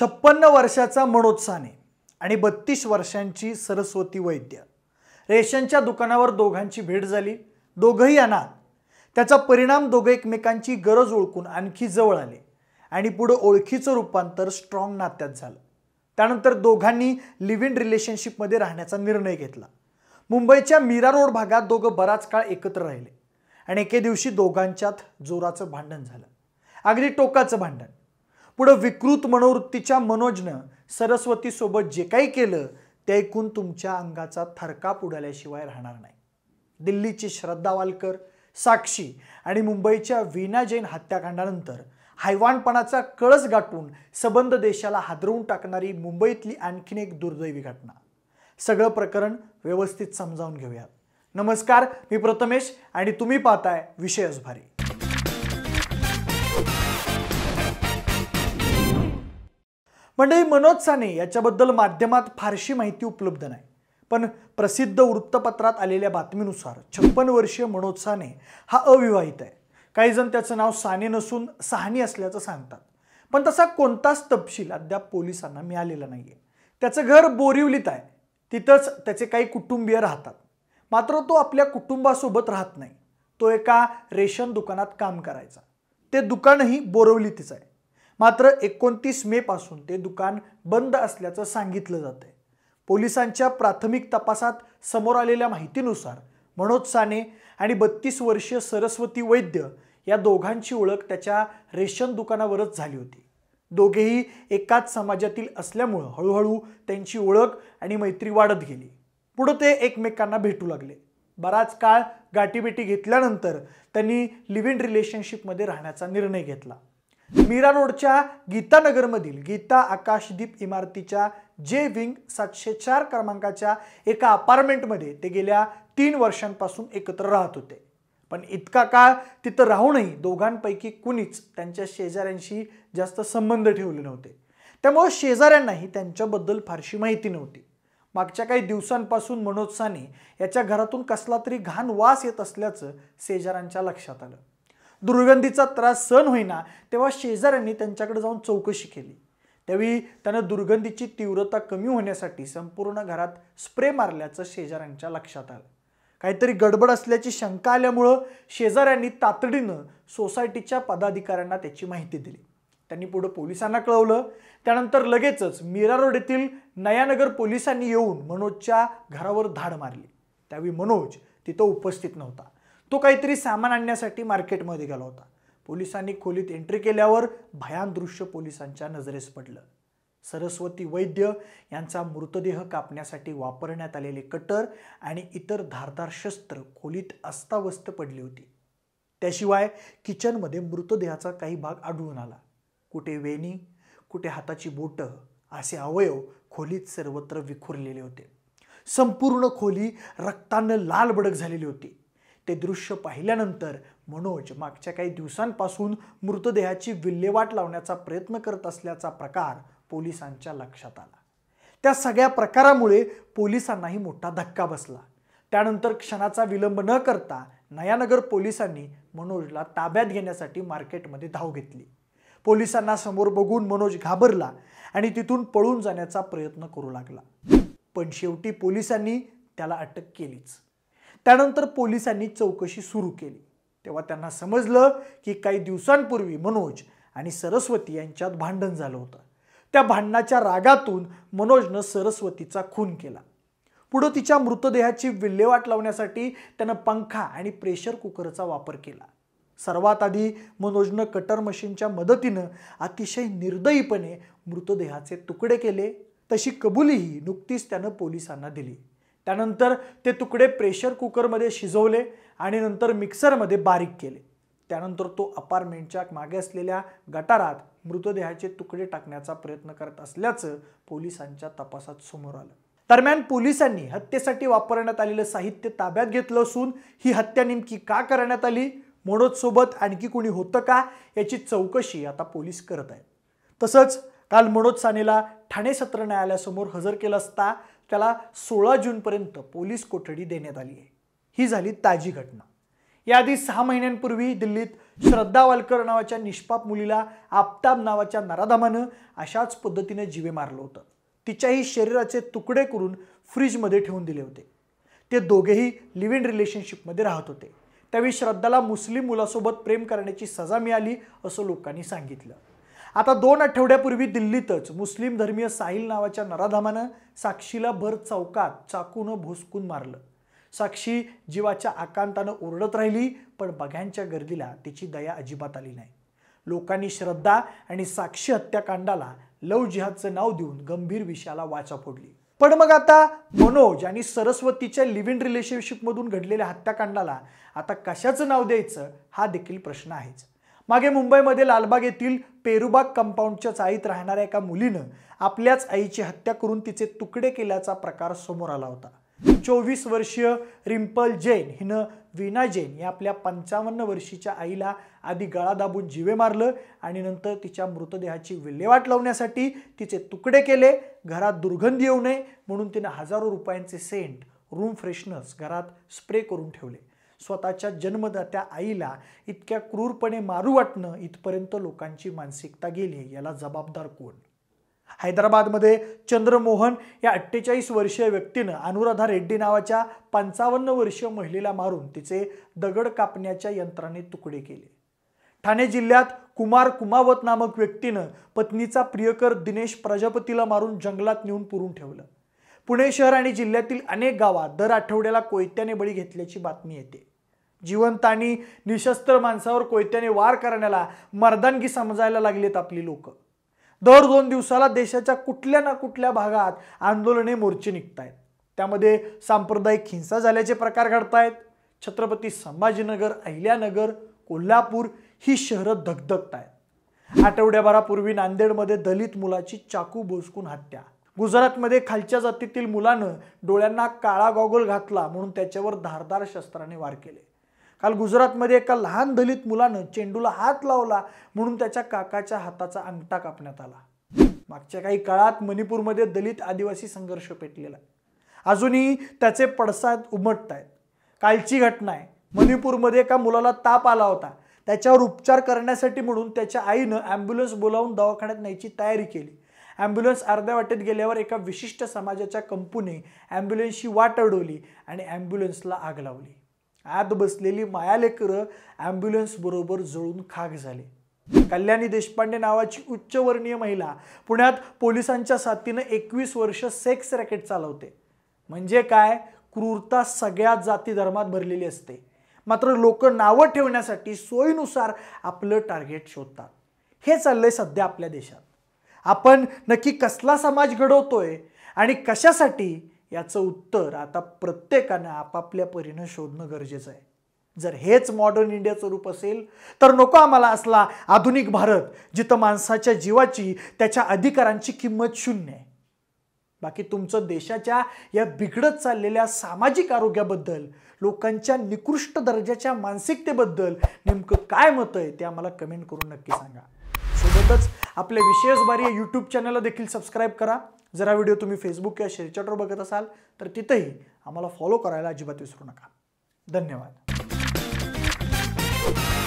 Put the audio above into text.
छप्पन्न वर्षाचा साने आणि बत्तीस वर्षांची सरस्वती वैद्य रेशनच्या दुकानावर दोघांची भेट झाली दोघंही अनाथ त्याचा परिणाम दोघं एकमेकांची गरज ओळखून आणखी जवळ आले आणि पुढं ओळखीचं रूपांतर स्ट्रॉंग नात्यात झालं त्यानंतर दोघांनी लिव्ह इन रिलेशनशिपमध्ये राहण्याचा निर्णय घेतला मुंबईच्या मीरा रोड भागात दोघं बराच काळ एकत्र राहिले आणि एके दिवशी दोघांच्यात जोराचं भांडण झालं अगदी टोकाचं भांडण पुढं विकृत मनोवृत्तीच्या मनोजनं सरस्वतीसोबत जे काही केलं ते ऐकून तुमच्या अंगाचा थरकाप उडाल्याशिवाय राहणार नाही दिल्लीची श्रद्धा वालकर साक्षी आणि मुंबईच्या वीणा जैन हत्याकांडानंतर हैवानपणाचा कळस गाठून सबंध देशाला हादरवून टाकणारी मुंबईतली आणखीन एक दुर्दैवी घटना सगळं प्रकरण व्यवस्थित समजावून घेऊयात नमस्कार मी प्रथमेश आणि तुम्ही पाहताय विषयच भारी मंडळी मनोज साने याच्याबद्दल माध्यमात फारशी माहिती उपलब्ध नाही पण प्रसिद्ध वृत्तपत्रात आलेल्या बातमीनुसार छप्पन वर्षीय मनोज साने हा अविवाहित आहे काही जण त्याचं नाव साने नसून सहानी असल्याचं सांगतात पण तसा कोणताच तपशील अद्याप पोलिसांना मिळालेला नाही आहे त्याचं घर बोरिवलीत आहे तिथंच त्याचे काही कुटुंबीय राहतात मात्र तो आपल्या कुटुंबासोबत राहत नाही तो एका रेशन दुकानात काम करायचा ते दुकानही बोरवलीतच आहे मात्र एकोणतीस पासून ते दुकान बंद असल्याचं सांगितलं जात आहे पोलिसांच्या प्राथमिक तपासात समोर आलेल्या माहितीनुसार मनोज साने आणि बत्तीस वर्षीय सरस्वती वैद्य या दोघांची ओळख त्याच्या रेशन दुकानावरच झाली होती दोघेही एकाच समाजातील असल्यामुळं हळूहळू त्यांची ओळख आणि मैत्री वाढत गेली पुढं ते एकमेकांना भेटू लागले बराच काळ गाठीबेटी घेतल्यानंतर त्यांनी लिव्ह इन रिलेशनशिपमध्ये राहण्याचा निर्णय घेतला मीरा रोडच्या गीतानगरमधील गीता आकाशदीप इमारतीच्या जे विंग सातशे चार क्रमांकाच्या एका अपार्टमेंटमध्ये ते गेल्या तीन वर्षांपासून एकत्र राहत होते पण इतका काळ तिथं राहूनही दोघांपैकी कुणीच त्यांच्या शेजाऱ्यांशी जास्त संबंध ठेवले नव्हते त्यामुळे शेजाऱ्यांनाही त्यांच्याबद्दल फारशी माहिती नव्हती मागच्या काही दिवसांपासून मनोज साने याच्या घरातून कसला तरी घाण वास येत असल्याचं शेजाऱ्यांच्या लक्षात आलं दुर्गंधीचा त्रास सहन होईना तेव्हा शेजाऱ्यांनी त्यांच्याकडे जाऊन चौकशी केली त्यावेळी त्यानं दुर्गंधीची तीव्रता कमी होण्यासाठी संपूर्ण घरात स्प्रे मारल्याचं शेजाऱ्यांच्या लक्षात आलं काहीतरी गडबड असल्याची शंका आल्यामुळं शेजाऱ्यांनी तातडीनं सोसायटीच्या पदाधिकाऱ्यांना त्याची माहिती दिली त्यांनी पुढं पोलिसांना कळवलं त्यानंतर लगेचच मीरा रोड येथील नयानगर पोलिसांनी येऊन मनोजच्या घरावर धाड मारली त्यावेळी मनोज तिथं उपस्थित नव्हता तो काहीतरी सामान आणण्यासाठी मार्केटमध्ये गेला होता पोलिसांनी खोलीत एंट्री केल्यावर भयान दृश्य पोलिसांच्या नजरेस पडलं सरस्वती वैद्य यांचा मृतदेह कापण्यासाठी वापरण्यात आलेले कटर आणि इतर धारदार शस्त्र खोलीत अस्ताव्यस्त पडली होती त्याशिवाय किचनमध्ये मृतदेहाचा काही भाग आढळून आला कुठे वेणी कुठे हाताची बोटं असे अवयव खोलीत सर्वत्र विखुरलेले होते संपूर्ण खोली रक्तानं लालबडक झालेली होती ते दृश्य पाहिल्यानंतर मनोज मागच्या काही दिवसांपासून मृतदेहाची विल्हेवाट लावण्याचा प्रयत्न करत असल्याचा प्रकार पोलिसांच्या लक्षात आला त्या सगळ्या प्रकारामुळे पोलिसांनाही मोठा धक्का बसला त्यानंतर क्षणाचा विलंब न करता नयानगर पोलिसांनी मनोजला ताब्यात घेण्यासाठी मार्केटमध्ये धाव घेतली पोलिसांना समोर बघून मनोज घाबरला आणि तिथून पळून जाण्याचा प्रयत्न करू लागला पण शेवटी पोलिसांनी त्याला अटक केलीच त्यानंतर पोलिसांनी चौकशी सुरू केली तेव्हा त्यांना समजलं की काही दिवसांपूर्वी मनोज आणि सरस्वती यांच्यात भांडण झालं होतं त्या भांडणाच्या रागातून मनोजनं सरस्वतीचा खून केला पुढं तिच्या मृतदेहाची विल्हेवाट लावण्यासाठी त्यानं पंखा आणि प्रेशर कुकरचा वापर केला सर्वात आधी मनोजनं कटर मशीनच्या मदतीनं अतिशय निर्दयीपणे मृतदेहाचे तुकडे केले तशी कबुलीही नुकतीच त्यानं पोलिसांना दिली त्यानंतर ते तुकडे प्रेशर कुकरमध्ये शिजवले आणि नंतर मिक्सरमध्ये बारीक केले त्यानंतर तो अपार्टमेंटच्या मागे असलेल्या गटारात मृतदेहाचे तुकडे टाकण्याचा प्रयत्न करत असल्याचं पोलिसांच्या तपासात समोर आलं दरम्यान पोलिसांनी हत्येसाठी वापरण्यात आलेलं साहित्य ताब्यात घेतलं असून ही हत्या नेमकी का करण्यात आली सोबत आणखी कोणी होतं का याची चौकशी आता पोलीस करत आहेत तसंच काल मनोज सानेला ठाणे सत्र न्यायालयासमोर हजर केलं असता त्याला सोळा जूनपर्यंत पोलीस कोठडी देण्यात आली आहे ही झाली ताजी घटना याआधी सहा महिन्यांपूर्वी दिल्लीत श्रद्धा वालकर नावाच्या निष्पाप मुलीला आपताब नावाच्या नराधामानं अशाच पद्धतीने जीवे मारलं होतं तिच्याही शरीराचे तुकडे करून फ्रीजमध्ये ठेवून दिले होते ते दोघेही लिव्ह इन रिलेशनशिपमध्ये राहत होते त्यावेळी श्रद्धाला मुस्लिम मुलासोबत प्रेम करण्याची सजा मिळाली असं लोकांनी सांगितलं आता दोन आठवड्यापूर्वी दिल्लीतच मुस्लिम धर्मीय साहिल नावाच्या नराधामानं साक्षीला भर चौकात चाकून भोसकून मारलं साक्षी जीवाच्या आकांतानं ओरडत राहिली पण बघ्यांच्या गर्दीला तिची दया अजिबात आली नाही लोकांनी श्रद्धा आणि साक्षी हत्याकांडाला लव जिहादचं नाव देऊन गंभीर विषयाला वाचा फोडली पण मग आता मनोज आणि सरस्वतीच्या लिव्ह इन रिलेशनशिपमधून घडलेल्या हत्याकांडाला आता कशाचं नाव द्यायचं हा देखील प्रश्न आहेच मागे मुंबईमध्ये लालबाग येथील पेरुबाग कंपाऊंडच्या चाळीत राहणाऱ्या एका मुलीनं आपल्याच आईची हत्या करून तिचे तुकडे केल्याचा प्रकार समोर आला होता चोवीस वर्षीय रिम्पल जैन हिनं वीणा जैन या आपल्या पंचावन्न वर्षीच्या आईला आधी गळा दाबून जिवे मारलं आणि नंतर तिच्या मृतदेहाची विल्हेवाट लावण्यासाठी तिचे तुकडे केले घरात दुर्गंधी येऊ नये म्हणून तिनं हजारो रुपयांचे सेंट रूम फ्रेशनर्स घरात स्प्रे करून ठेवले स्वतःच्या जन्मदात्या आईला इतक्या क्रूरपणे मारू वाटणं इथपर्यंत लोकांची मानसिकता गेली याला जबाबदार कोण हैदराबादमध्ये चंद्रमोहन या अठ्ठेचाळीस वर्षीय व्यक्तीनं अनुराधा रेड्डी नावाच्या पंचावन्न वर्षीय महिलेला मारून तिचे दगड कापण्याच्या यंत्राने तुकडे केले ठाणे जिल्ह्यात कुमार कुमावत नामक व्यक्तीनं पत्नीचा प्रियकर दिनेश प्रजापतीला मारून जंगलात नेऊन पुरून ठेवलं पुणे शहर आणि जिल्ह्यातील अनेक गावात दर आठवड्याला कोयत्याने बळी घेतल्याची बातमी येते जिवंत आणि निशस्त्र माणसावर कोयत्याने वार करण्याला मर्दानगी समजायला लागलीत आपली लोक दर दोन दिवसाला देशाच्या कुठल्या ना कुठल्या भागात आंदोलने मोर्चे आहेत त्यामध्ये सांप्रदायिक हिंसा झाल्याचे प्रकार घडतायत छत्रपती संभाजीनगर अहिल्यानगर कोल्हापूर ही शहरं धगधगत आहेत आठवड्याभरापूर्वी नांदेडमध्ये दलित मुलाची चाकू बोसकून हत्या गुजरातमध्ये खालच्या जातीतील मुलानं डोळ्यांना काळा गॉगल घातला म्हणून त्याच्यावर धारदार शस्त्राने वार केले काल गुजरातमध्ये एका लहान दलित मुलानं चेंडूला हात लावला म्हणून त्याच्या काकाच्या हाताचा अंगठा कापण्यात आला मागच्या काही काळात मणिपूरमध्ये दलित आदिवासी संघर्ष पेटलेला अजूनही त्याचे पडसाद उमटत आहेत कालची घटना आहे मणिपूरमध्ये एका मुलाला ताप आला होता त्याच्यावर उपचार करण्यासाठी म्हणून त्याच्या आईनं ॲम्ब्युलन्स बोलावून दवाखान्यात न्यायची तयारी केली ॲम्ब्युलन्स अर्ध्या वाटेत गेल्यावर एका विशिष्ट समाजाच्या कंपूने ॲम्ब्युलन्सची वाट अडवली आणि ॲम्ब्युलन्सला आग लावली आत बसलेली मायालेकरं बरोबर जळून खाक झाले कल्याणी देशपांडे नावाची उच्चवर्णीय महिला पुण्यात पोलिसांच्या साथीनं एकवीस वर्ष सेक्स रॅकेट चालवते म्हणजे काय क्रूरता सगळ्या जाती धर्मात भरलेली असते मात्र लोक नावं ठेवण्यासाठी सोयीनुसार आपलं टार्गेट शोधतात हे चाललंय सध्या आपल्या देशात आपण नक्की कसला समाज घडवतोय आणि कशासाठी याचं उत्तर आता प्रत्येकानं आपापल्या परीनं शोधणं गरजेचं आहे जर हेच मॉडर्न इंडियाचं रूप असेल तर नको आम्हाला असला आधुनिक भारत जिथं माणसाच्या जीवाची त्याच्या अधिकारांची किंमत शून्य आहे बाकी तुमचं देशाच्या या बिघडत चाललेल्या सामाजिक आरोग्याबद्दल लोकांच्या निकृष्ट दर्जाच्या मानसिकतेबद्दल नेमकं काय मत आहे ते आम्हाला कमेंट करून नक्की सांगा सोबतच आपल्या विशेष बारी या यूट्यूब चॅनलला देखील सबस्क्राईब करा जर हा व्हिडिओ तुम्ही फेसबुक किंवा शेअरचॅटवर बघत असाल तर तिथंही आम्हाला फॉलो करायला अजिबात विसरू नका धन्यवाद